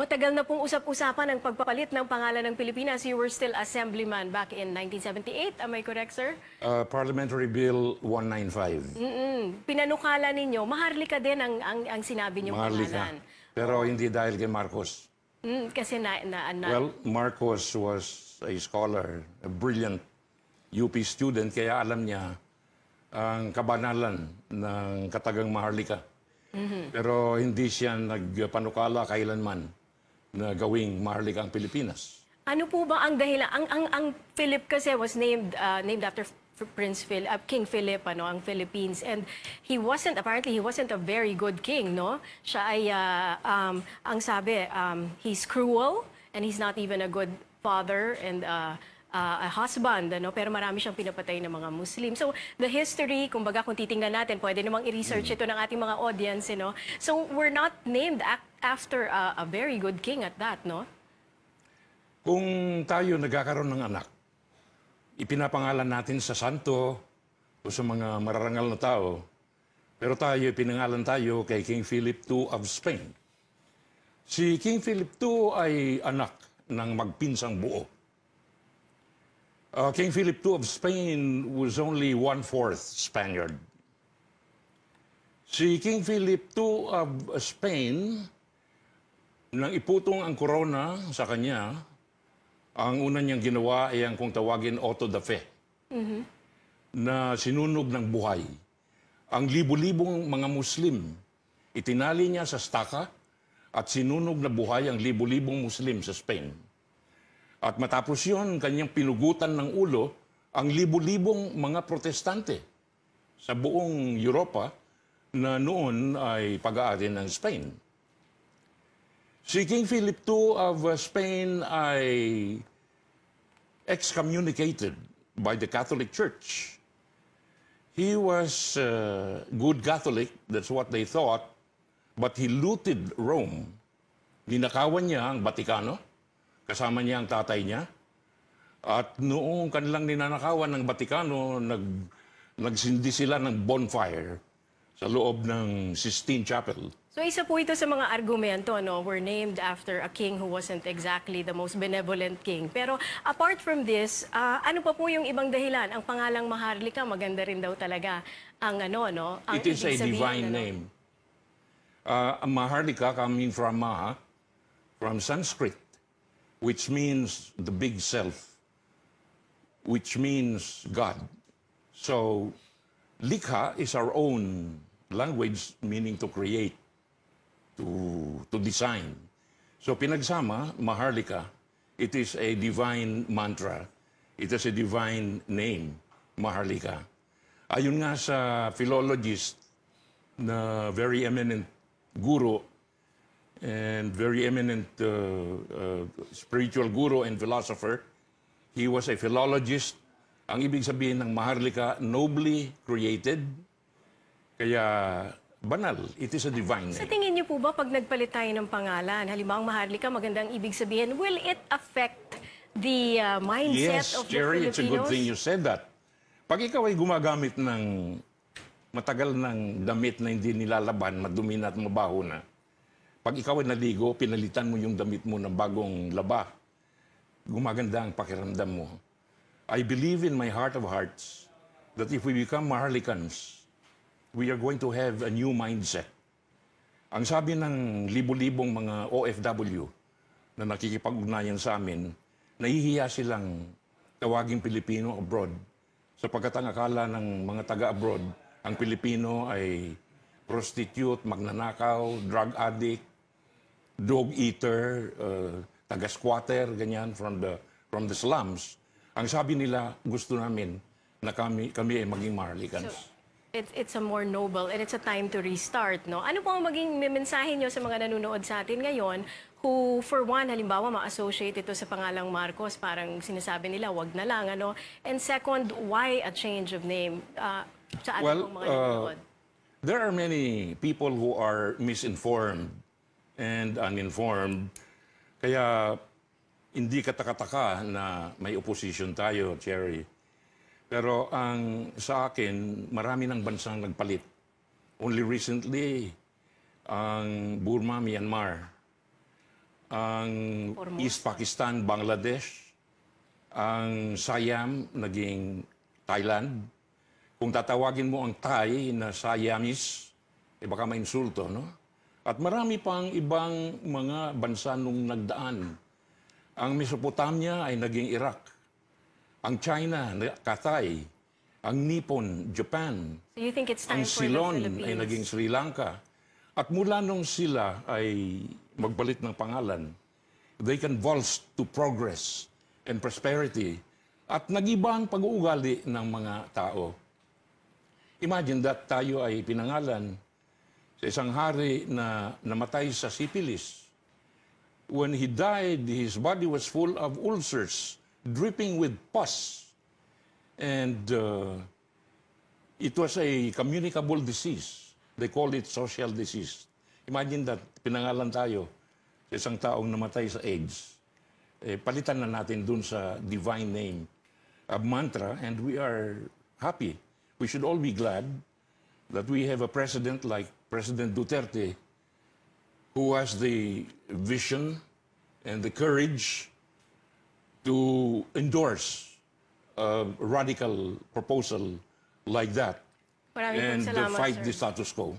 Matagal na pong usap-usapan ang pagpapalit ng pangalan ng Pilipinas. You were still assemblyman back in 1978. Am I correct, sir? Uh, Parliamentary Bill 195. Mm-mm. Pinanukala ninyo. Maharlika din ang, ang, ang sinabi niyo pangalan. Pero hindi dahil kay Marcos. Mm, kasi na, na, na... Well, Marcos was a scholar, a brilliant UP student, kaya alam niya ang kabanalan ng katagang Maharlika. Mm-hmm. Pero hindi siya nagpanukala kailanman na gawing maharlik ang Pilipinas. Ano po ba ang dahilan? Ang, ang, ang Philip kasi was named, uh, named after Prince Phil, uh, King Philip, ano, ang Philippines. And he wasn't, apparently, he wasn't a very good king, no? Siya ay, uh, um, ang sabi, um, he's cruel and he's not even a good father and uh, uh, a husband, ano? Pero marami siyang pinapatay ng mga Muslim. So, the history, kumbaga, kung titingnan natin, pwede namang i-research hmm. ito ng ating mga audience, you eh, know? So, we're not named after a, a very good king at that, no? Kung tayo nagkakaroon ng anak, ipinapangalan natin sa santo o sa mga mararangal na tao, pero tayo, pinangalan tayo kay King Philip II of Spain. Si King Philip II ay anak ng magpinsang buo. Uh, King Philip II of Spain was only one-fourth Spaniard. Si King Philip II of Spain nang iputong ang corona sa kanya, ang una niyang ginawa ay ang kung tawagin auto da fe, mm-hmm. na sinunog ng buhay. Ang libo-libong mga Muslim, itinali niya sa staka at sinunog na buhay ang libo-libong Muslim sa Spain. At matapos yon, kanyang pinugutan ng ulo ang libo-libong mga protestante sa buong Europa na noon ay pag-aari ng Spain. Si King Philip II of uh, Spain ay excommunicated by the Catholic Church. He was a uh, good Catholic, that's what they thought, but he looted Rome. Ninakawan niya ang Vatikano, kasama niya ang tatay niya. At noong kanilang ninanakawan ng Vatikano, nag, nagsindi sila ng bonfire sa loob ng Sistine Chapel. So isa po ito sa mga argumento, ano, were named after a king who wasn't exactly the most benevolent king. Pero apart from this, uh, ano pa po yung ibang dahilan? Ang pangalang Maharlika, maganda rin daw talaga ang ano, ano? Ang It is a divine ano? name. Uh, Maharlika coming from Maha, from Sanskrit, which means the big self, which means God. So, Likha is our own language meaning to create, to, to design. So pinagsama, Maharlika, it is a divine mantra. It is a divine name, Maharlika. Ayun nga sa philologist na very eminent guru and very eminent uh, uh, spiritual guru and philosopher, he was a philologist. Ang ibig sabihin ng Maharlika, nobly created, kaya banal. It is a divine name. Sa tingin niyo po ba pag nagpalit tayo ng pangalan, halimbawa Maharlika, magandang ibig sabihin, will it affect the uh, mindset yes, of Jerry, the Filipinos? Yes, Jerry, it's a good thing you said that. Pag ikaw ay gumagamit ng matagal ng damit na hindi nilalaban, madumi na at mabaho na, pag ikaw ay naligo, pinalitan mo yung damit mo ng bagong laba, gumaganda ang pakiramdam mo. I believe in my heart of hearts that if we become Maharlikans, we are going to have a new mindset. Ang sabi ng libo-libong mga OFW na nakikipag-ugnayan sa amin, nahihiya silang tawagin Pilipino abroad sapagkat ang akala ng mga taga-abroad, ang Pilipino ay prostitute, magnanakaw, drug addict, dog eater, uh, taga-squatter, ganyan, from the, from the slums. Ang sabi nila, gusto namin na kami, kami ay maging Marlicans. So, it's, it's a more noble and it's a time to restart, no? Ano po ang maging mensahe nyo sa mga nanonood sa atin ngayon who, for one, halimbawa, ma-associate ito sa pangalang Marcos, parang sinasabi nila, wag na lang, ano? And second, why a change of name uh, sa atin well, mga Uh, there are many people who are misinformed and uninformed. Kaya hindi katakataka na may opposition tayo, Cherry. Pero ang sa akin, marami ng bansang nagpalit. Only recently, ang Burma, Myanmar, ang East Pakistan, Bangladesh, ang Siam, naging Thailand. Kung tatawagin mo ang Thai na Siamese, eh baka insulto, no? At marami pang ibang mga bansa nung nagdaan. Ang Mesopotamia ay naging Iraq ang China, Kasai, ang Nippon, Japan, so you think it's time ang Ceylon ay naging Sri Lanka. At mula nung sila ay magbalit ng pangalan, they convulsed to progress and prosperity at nagiba ang pag-uugali ng mga tao. Imagine that tayo ay pinangalan sa isang hari na namatay sa sipilis. When he died, his body was full of ulcers dripping with pus. And uh, it was a communicable disease. They call it social disease. Imagine that, pinangalan tayo sa isang taong namatay sa AIDS. Eh, palitan na natin dun sa divine name a mantra and we are happy. We should all be glad that we have a president like President Duterte who has the vision and the courage to endorse a radical proposal like that and fight the status quo.